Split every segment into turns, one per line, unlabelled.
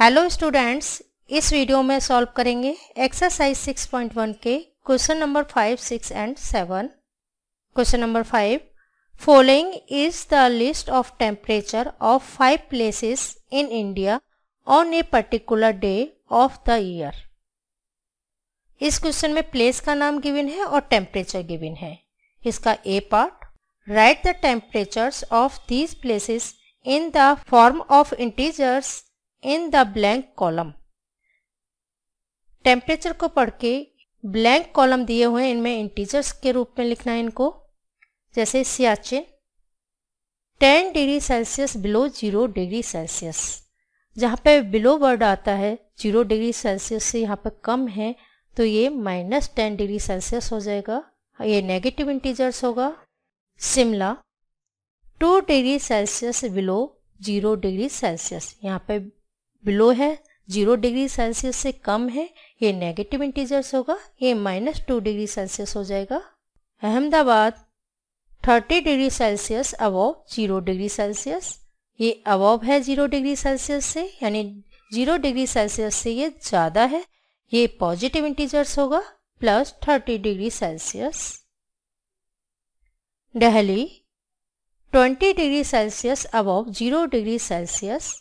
Hello students इस वीडियो में सॉल्व करेंगे एक्सरसाइज 6.1 के question number five six and seven question number five following is the list of temperature of five places in India on a particular day of the year इस क्वेश्चन में place का नाम गिवन है और temperature given है इसका A part write the temperature of these places in the form of integers in the blank column temperature को पढ़ के ब्लैंक कॉलम दिए हुए हैं इनमें इंटीजर्स के रूप में लिखना है इनको जैसे Siachen 10 degree Celsius below zero degree Celsius जहाँ पे बिलो वर्ड आता है जीरो डिग्री सेल्सियस से यहाँ पर कम है तो ये माइनस टेन डिग्री सेल्सियस हो जाएगा ये नेगेटिव इंटीजर्स होगा Shimla two degree Celsius below zero degree Celsius यहाँ पे बिलो है जीरो डिग्री सेल्सियस से कम है ये नेगेटिव इंटीजर्स होगा ये माइनस टू डिग्री सेल्सियस हो जाएगा Ahmedabad thirty degree Celsius above zero degree Celsius ये अबव है जीरो डिग्री सेल्सियस से यानी जीरो डिग्री सेल्सियस से ये ज़्यादा है ये पॉजिटिव इंटीजर्स होगा plus thirty degree Celsius Delhi twenty degree Celsius above zero degree Celsius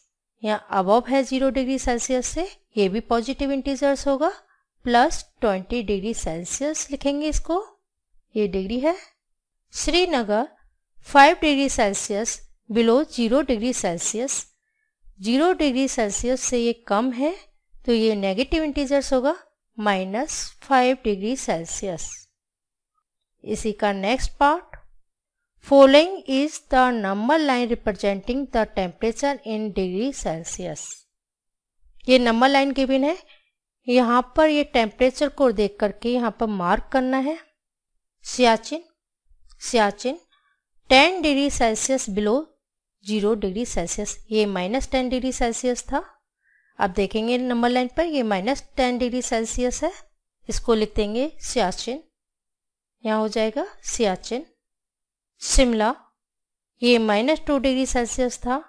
या अबव है जीरो डिग्री सेल्सियस से ये भी पॉजिटिव इंटीजर्स होगा प्लस ट्वेंटी डिग्री सेल्सियस लिखेंगे इसको ये डिग्री है Srinagar five degree Celsius below zero degree Celsius zero degree Celsius से ये कम है तो ये नेगेटिव इंटीजर्स होगा माइनस फाइव डिग्री सेल्सियस इसी का next part Following is the number line representing the temperature in degree Celsius. ये नंबर लाइन बिन है यहाँ पर ये टेम्परेचर को देख करके यहाँ पर मार्क करना है Siachen Siachen 10 degree Celsius below zero degree Celsius ये माइनस टेन डिग्री सेल्सियस था अब देखेंगे नंबर लाइन पर ये माइनस टेन डिग्री सेल्सियस है इसको लिख देंगे सियाचिन यहाँ हो जाएगा सियाचिन शिमला ये माइनस टू डिग्री सेल्सियस था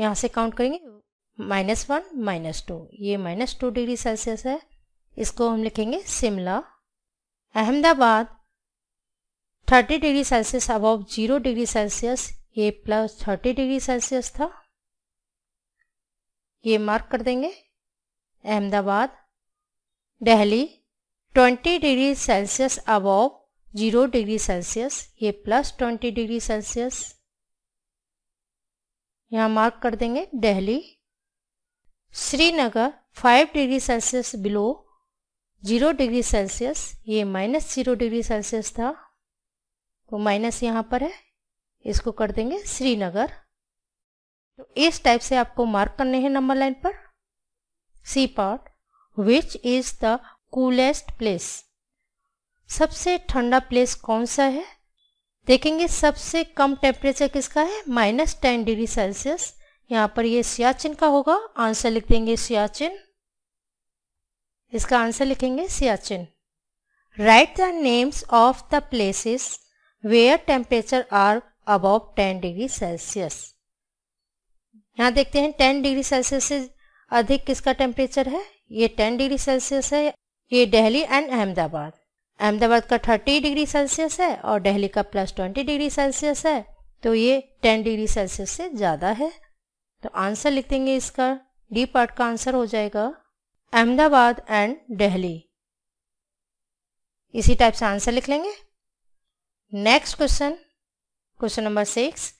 यहाँ से काउंट करेंगे माइनस वन माइनस टू ये माइनस टू डिग्री सेल्सियस है इसको हम लिखेंगे Shimla Ahmedabad thirty degree Celsius above zero degree Celsius ये प्लस थर्टी डिग्री सेल्सियस था ये मार्क कर देंगे Ahmedabad Delhi twenty degree Celsius above zero degree Celsius ये प्लस ट्वेंटी डिग्री सेल्सियस यहाँ मार्क कर देंगे Delhi Srinagar five degree Celsius below zero degree Celsius ये माइनस जीरो डिग्री सेल्सियस था तो माइनस यहाँ पर है इसको कर देंगे श्रीनगर तो इस टाइप से आपको मार्क करने हैं नंबर लाइन पर C part which is the coolest place सबसे ठंडा प्लेस कौन सा है देखेंगे सबसे कम टेम्परेचर किसका है माइनस टेन डिग्री सेल्सियस यहाँ पर ये सियाचिन का होगा आंसर लिख देंगे सियाचिन इसका आंसर लिखेंगे Siachen write the names of the places where temperature are above ten degree Celsius यहाँ देखते हैं टेन डिग्री सेल्सियस से अधिक किसका टेम्परेचर है ये टेन डिग्री सेल्सियस है ये दिल्ली एंड अहमदाबाद अहमदाबाद का 30 डिग्री सेल्सियस है और दिल्ली का प्लस 20 डिग्री सेल्सियस है तो ये 10 डिग्री सेल्सियस से ज़्यादा है तो आंसर लिख देंगे इसका डी पार्ट का आंसर हो जाएगा अहमदाबाद एंड दिल्ली इसी टाइप से आंसर लिख लेंगे next question question number six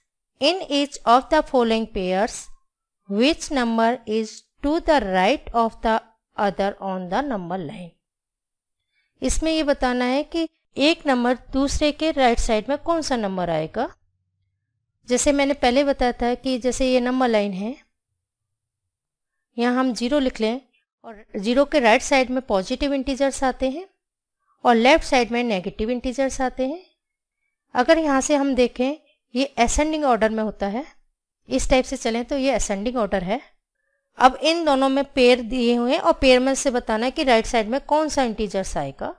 in each of the following pairs which number is to the right of the other on the number line इसमें ये बताना है कि एक नंबर दूसरे के राइट साइड में कौन सा नंबर आएगा जैसे मैंने पहले बताया था कि जैसे ये नंबर लाइन है यहाँ हम जीरो लिख लें और जीरो के राइट साइड में पॉजिटिव इंटीजर्स आते हैं और लेफ्ट साइड में नेगेटिव इंटीजर्स आते हैं अगर यहाँ से हम देखें ये असेंडिंग ऑर्डर में होता है इस टाइप से चलें तो ये असेंडिंग ऑर्डर है अब इन दोनों में पेयर दिए हुए हैं और पेयर में से बताना है कि राइट साइड में कौन सा इंटीजर्स आएगा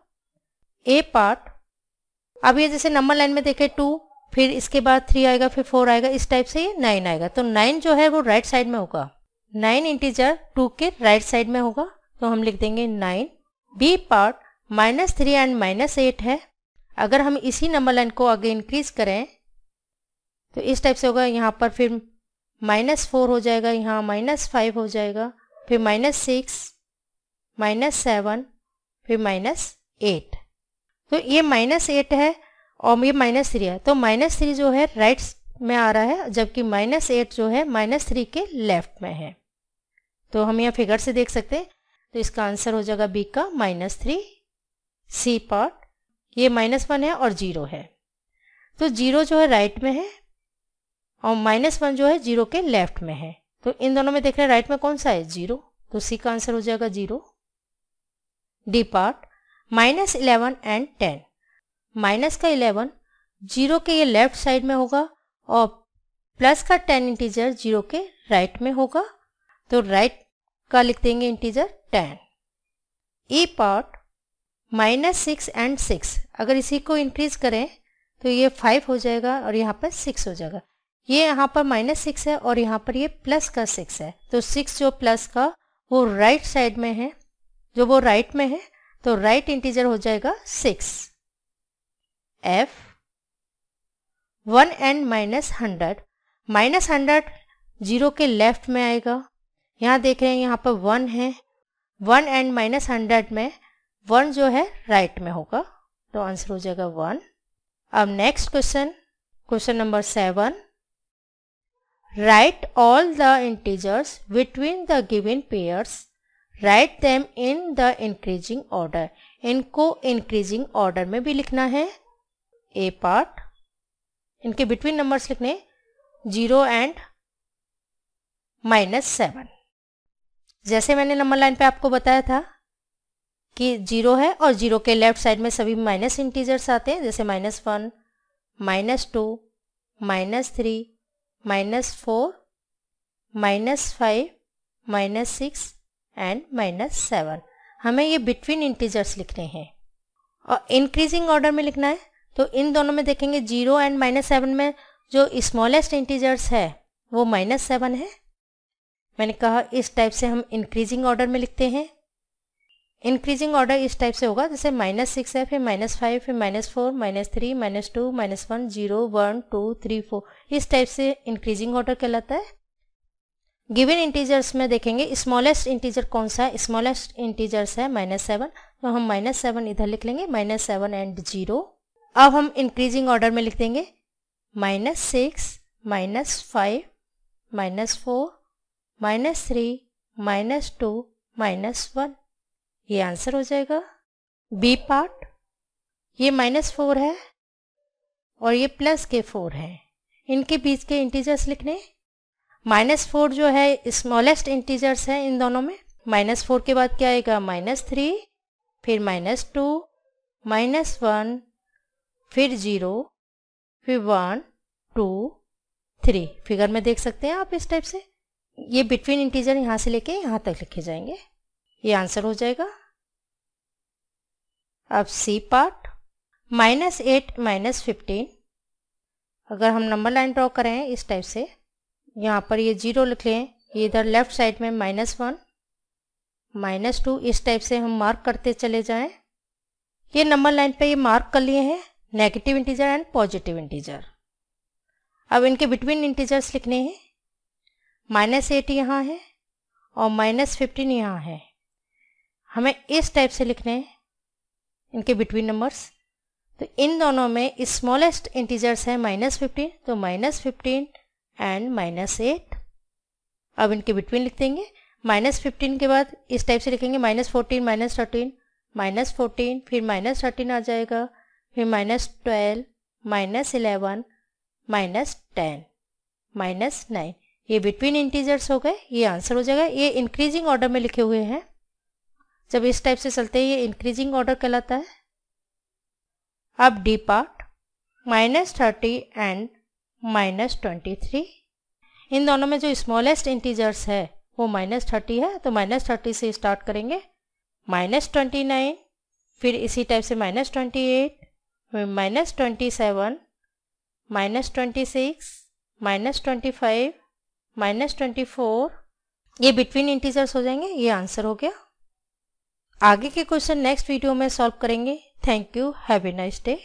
ए पार्ट अब ये जैसे नंबर लाइन में देखे टू फिर इसके बाद थ्री आएगा फिर फोर आएगा इस टाइप से ये नाइन आएगा तो नाइन जो है वो राइट साइड में होगा नाइन इंटीजर टू के राइट साइड में होगा तो हम लिख देंगे nine B part minus three and minus eight है अगर हम इसी नंबर लाइन को आगे इंक्रीज करें तो इस टाइप से होगा यहाँ पर फिर माइनस फोर हो जाएगा यहाँ माइनस फाइव हो जाएगा फिर माइनस सिक्स माइनस सेवन फिर माइनस एट तो ये माइनस एट है और ये माइनस थ्री है तो माइनस थ्री जो है राइट में आ रहा है जबकि माइनस एट जो है माइनस थ्री के लेफ्ट में है तो हम यहाँ फिगर से देख सकते हैं तो इसका आंसर हो जाएगा बी का माइनस थ्री सी पार्ट ये माइनस वन है और जीरो है तो जीरो जो है राइट में है और माइनस वन जो है जीरो के लेफ्ट में है तो इन दोनों में देख रहे हैं राइट में कौन सा है जीरो तो सी का आंसर हो जाएगा zero D part minus eleven and ten minus का इलेवन जीरो के ये लेफ्ट साइड में होगा और प्लस का टेन इंटीजर जीरो के राइट में होगा तो राइट का लिख देंगे integer ten E part minus six and six अगर इसी को इंक्रीज करें तो ये फाइव हो जाएगा और यहाँ पर सिक्स हो जाएगा ये यहाँ पर माइनस सिक्स है और यहाँ पर ये प्लस का सिक्स है तो सिक्स जो प्लस का वो राइट साइड में है जो वो राइट में है तो राइट इंटीजर हो जाएगा six F one and minus hundred minus hundred zero के लेफ्ट में आएगा यहाँ देख रहे हैं यहाँ पर वन है वन एंड माइनस हंड्रेड में वन जो है राइट right में होगा तो आंसर हो जाएगा वन अब next question question number seven Write all the integers between the given pairs. Write them in the increasing order. इनको increasing order में भी लिखना है A part. इनके between numbers लिखने जीरो and माइनस सेवन जैसे मैंने नंबर लाइन पे आपको बताया था कि जीरो है और जीरो के लेफ्ट साइड में सभी माइनस इंटीजर्स आते हैं जैसे minus one minus two minus three minus four minus five minus six and minus seven हमें ये बिटवीन इंटीजर्स लिखने हैं और इंक्रीजिंग ऑर्डर में लिखना है तो इन दोनों में देखेंगे जीरो एंड माइनस सेवन में जो स्मॉलेस्ट इंटीजर्स है वो माइनस सेवन है मैंने कहा इस टाइप से हम इंक्रीजिंग ऑर्डर में लिखते हैं इंक्रीजिंग ऑर्डर इस टाइप से होगा जैसे माइनस सिक्स है फिर माइनस फाइव फिर minus four minus three minus two minus one zero one two three four इस टाइप से इंक्रीजिंग ऑर्डर कहलाता है गिवन इंटीजर्स में देखेंगे स्मॉलेस्ट इंटीजर कौन सा है स्मॉलेस्ट इंटीजर्स है माइनस सेवन तो हम माइनस सेवन इधर लिख लेंगे माइनस सेवन एंड जीरो अब हम इंक्रीजिंग ऑर्डर में लिख देंगे minus six minus five minus four minus three minus two minus one ये आंसर हो जाएगा बी पार्ट ये माइनस फोर है और ये प्लस के फोर है इनके बीच के इंटीजर्स लिखने माइनस फोर जो है स्मॉलेस्ट इंटीजर्स है इन दोनों में माइनस फोर के बाद क्या आएगा माइनस थ्री फिर माइनस टू माइनस वन फिर जीरो फिर वन टू थ्री फिगर में देख सकते हैं आप इस टाइप से ये बिटवीन इंटीजर यहाँ से लेके यहाँ तक लिखे जाएंगे ये आंसर हो जाएगा अब C part minus eight minus fifteen अगर हम नंबर लाइन ड्रॉ करें इस टाइप से यहाँ पर ये जीरो लिख लें ये इधर लेफ्ट साइड में माइनस वन माइनस टू इस टाइप से हम मार्क करते चले जाएं ये नंबर लाइन पे ये मार्क कर लिए हैं negative integer and positive integer अब इनके बिटवीन इंटीजर्स लिखने हैं माइनस एट यहाँ है और माइनस फिफ्टीन यहाँ है हमें इस टाइप से लिखने हैं इनके बिटवीन नंबर्स तो इन दोनों में स्मॉलेस्ट इंटीजर्स है माइनस फिफ्टीन तो minus fifteen and minus eight अब इनके बिटवीन लिख देंगे माइनस फिफ्टीन के बाद इस टाइप से लिखेंगे minus fourteen minus thirteen minus fourteen फिर माइनस थर्टीन आ जाएगा फिर minus twelve minus eleven minus ten minus nine ये बिटवीन इंटीजर्स हो गए ये आंसर हो जाएगा ये इंक्रीजिंग ऑर्डर में लिखे हुए हैं जब इस टाइप से चलते हैं ये इंक्रीजिंग ऑर्डर कहलाता है अब D part minus thirty and minus twenty three इन दोनों में जो स्मॉलेस्ट इंटीजर्स है वो माइनस थर्टी है तो माइनस थर्टी से स्टार्ट करेंगे माइनस ट्वेंटी नाइन फिर इसी टाइप से minus twenty eight minus twenty seven minus twenty six minus twenty five minus twenty four ये बिटवीन इंटीजर्स हो जाएंगे ये आंसर हो गया आगे के क्वेश्चन नेक्स्ट वीडियो में सॉल्व करेंगे thank you have a nice day